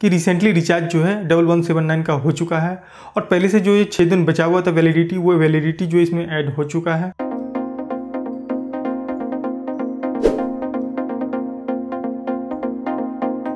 कि recently recharge जो है डबल वन सेवन नाइन का हो चुका है और पहले से जो ये छः दिन बचा हुआ था वैलिडिटी वो वैलिडिटी जो इसमें ऐड हो चुका है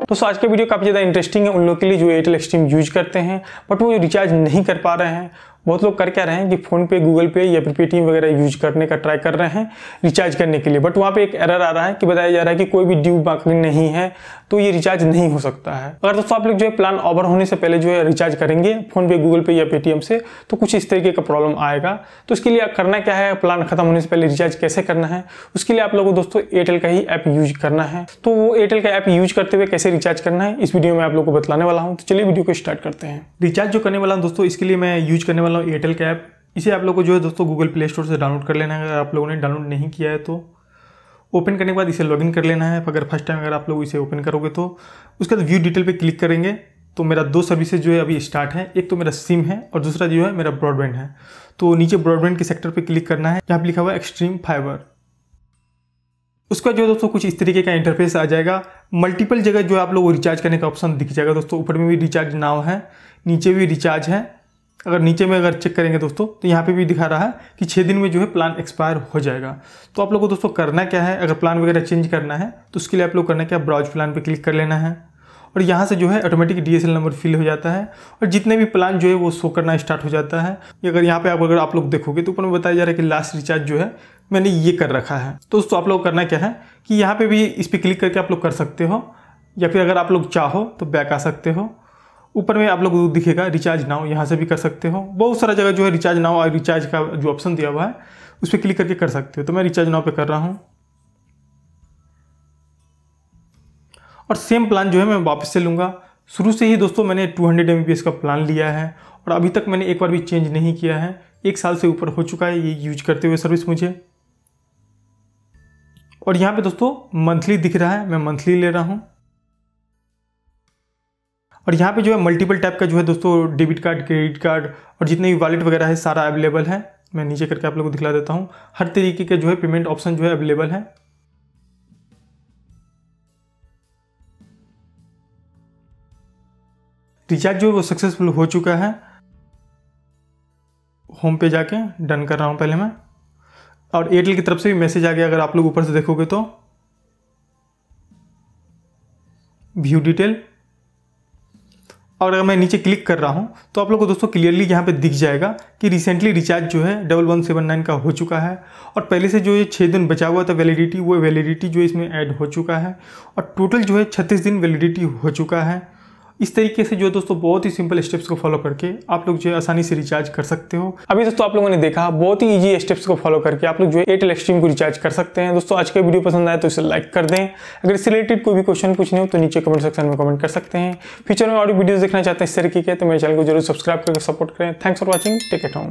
तो आज का वीडियो काफ़ी ज़्यादा इंटरेस्टिंग है उन लोगों के लिए जो एयरटेल एक्सट्रीम यूज करते हैं बट वो रिचार्ज नहीं कर पा रहे हैं बहुत लोग कर क्या रहे हैं कि फ़ोनपे गूगल पे या फिर पेटीएम वगैरह यूज करने का ट्राई कर रहे हैं रिचार्ज करने के लिए बट वहाँ पे एक एरर आ रहा है कि बताया जा रहा है कि कोई भी ड्यू बाकी नहीं है तो ये रिचार्ज नहीं हो सकता है अगर दोस्तों आप लोग जो है प्लान ओवर होने से पहले जो है रिचार्ज करेंगे फोन पे गूगल पे या पेटीएम से तो कुछ इस तरीके का प्रॉब्लम आएगा तो उसके लिए करना क्या है प्लान खत्म होने से पहले रिचार्ज कैसे करना है उसके लिए आप लोगों को दोस्तों एयरटेल का ही ऐप यूज करना है तो वो एयरटेल का ऐप यूज करते हुए कैसे रिचार्ज करना है इस वीडियो में आप लोग को बताने वाला हूँ तो चलिए वीडियो को स्टार्ट करते हैं रिचार्ज जो करने वाला हूँ दोस्तों इसके लिए मैं यूज करने वाला वाला हूँ एयरटेल का ऐप इसे आप लोग को जो है दोस्तों गूगल प्ले स्टोर से डाउनलोड कर लेना है अगर आप लोगों ने डाउनलोड नहीं किया है तो ओपन करने के बाद इसे लॉगिन कर लेना है अगर फर्स्ट टाइम अगर आप लोग इसे ओपन करोगे तो उसके बाद व्यू डिटेल पर क्लिक करेंगे तो मेरा दो सर्विसेज जो है अभी स्टार्ट है एक तो मेरा सिम है और दूसरा जो है मेरा ब्रॉडबैंड है तो नीचे ब्रॉडबैंड के सेक्टर पे क्लिक करना है यहाँ पर लिखा हुआ है एक्सट्रीम फाइबर उसका जो दोस्तों कुछ इस तरीके का इंटरफेस आ जाएगा मल्टीपल जगह जो आप लोग रिचार्ज करने का ऑप्शन दिख जाएगा दोस्तों ऊपर में भी रिचार्ज नाव है नीचे भी रिचार्ज है अगर नीचे में अगर चेक करेंगे दोस्तों तो यहाँ पे भी दिखा रहा है कि छः दिन में जो है प्लान एक्सपायर हो जाएगा तो आप लोगों को दोस्तों करना क्या है अगर प्लान वगैरह चेंज करना है तो उसके लिए आप लोग करना क्या ब्राउज प्लान पे क्लिक कर लेना है और यहाँ से जो है ऑटोमेटिक डी नंबर फिल हो जाता है और जितने भी प्लान जो है वो शो करना स्टार्ट हो जाता है अगर यहाँ पे आप अगर आप लोग देखोगे तो ऊपर में बताया जा रहा है कि लास्ट रिचार्ज जो है मैंने ये कर रखा है तो दोस्तों आप लोग करना क्या है कि यहाँ पे भी इस पर क्लिक करके आप लोग कर सकते हो या फिर अगर आप लोग चाहो तो बैक आ सकते हो ऊपर में आप लोग दिखेगा रिचार्ज नाउ यहाँ से भी कर सकते हो बहुत सारा जगह जो है रिचार्ज नाउ और रिचार्ज का जो ऑप्शन दिया हुआ है उस पर क्लिक करके कर सकते हो तो मैं रिचार्ज नाउ पे कर रहा हूँ और सेम प्लान जो है मैं वापस से लूँगा शुरू से ही दोस्तों मैंने 200 हंड्रेड का प्लान लिया है और अभी तक मैंने एक बार भी चेंज नहीं किया है एक साल से ऊपर हो चुका है ये यूज करते हुए सर्विस मुझे और यहाँ पे दोस्तों मंथली दिख रहा है मैं मंथली ले रहा हूँ और यहाँ पे जो है मल्टीपल टाइप का जो है दोस्तों डेबिट कार्ड क्रेडिट कार्ड और जितने भी वॉलेट वगैरह है सारा अवेलेबल है मैं नीचे करके आप लोगों को दिखला देता हूँ हर तरीके का जो है पेमेंट ऑप्शन जो है अवेलेबल है रिचार्ज जो है वो सक्सेसफुल हो चुका है होम पे जाके डन कर रहा हूँ पहले मैं और एयरटेल की तरफ से भी मैसेज आ गया अगर आप लोग ऊपर से देखोगे तो व्यू डिटेल और अगर मैं नीचे क्लिक कर रहा हूँ तो आप लोग को दोस्तों क्लियरली यहाँ पे दिख जाएगा कि रिसेंटली रिचार्ज जो है डबल वन सेवन नाइन का हो चुका है और पहले से जो ये छः दिन बचा हुआ था वैलिडिटी वो वैलिडिटी जो इसमें ऐड हो चुका है और टोटल जो है छत्तीस दिन वैलिडिटी हो चुका है इस तरीके से जो है दोस्तों बहुत ही सिंपल स्टेप्स को फॉलो करके आप लोग जो है आसानी से रिचार्ज कर सकते हो अभी दोस्तों आप लोगों ने देखा बहुत ही ईजी स्टेप्स को फॉलो करके आप लोग जो है एयरटेल एक्सट्रीम को रिचार्ज कर सकते हैं दोस्तों आज का वीडियो पसंद आए तो इसे लाइक कर दें अगर इससे रिलेटेड कोई भी क्वेश्चन पूछने हो तो नीचे कमेंट सेक्शन में कमेंट कर सकते हैं फ्यूचर में और वीडियो देखना चाहते हैं इस तरीके के तो मेरे चैनल को जरूर सब्सक्राइब करके सपोर्ट करें thanks for watching tech at home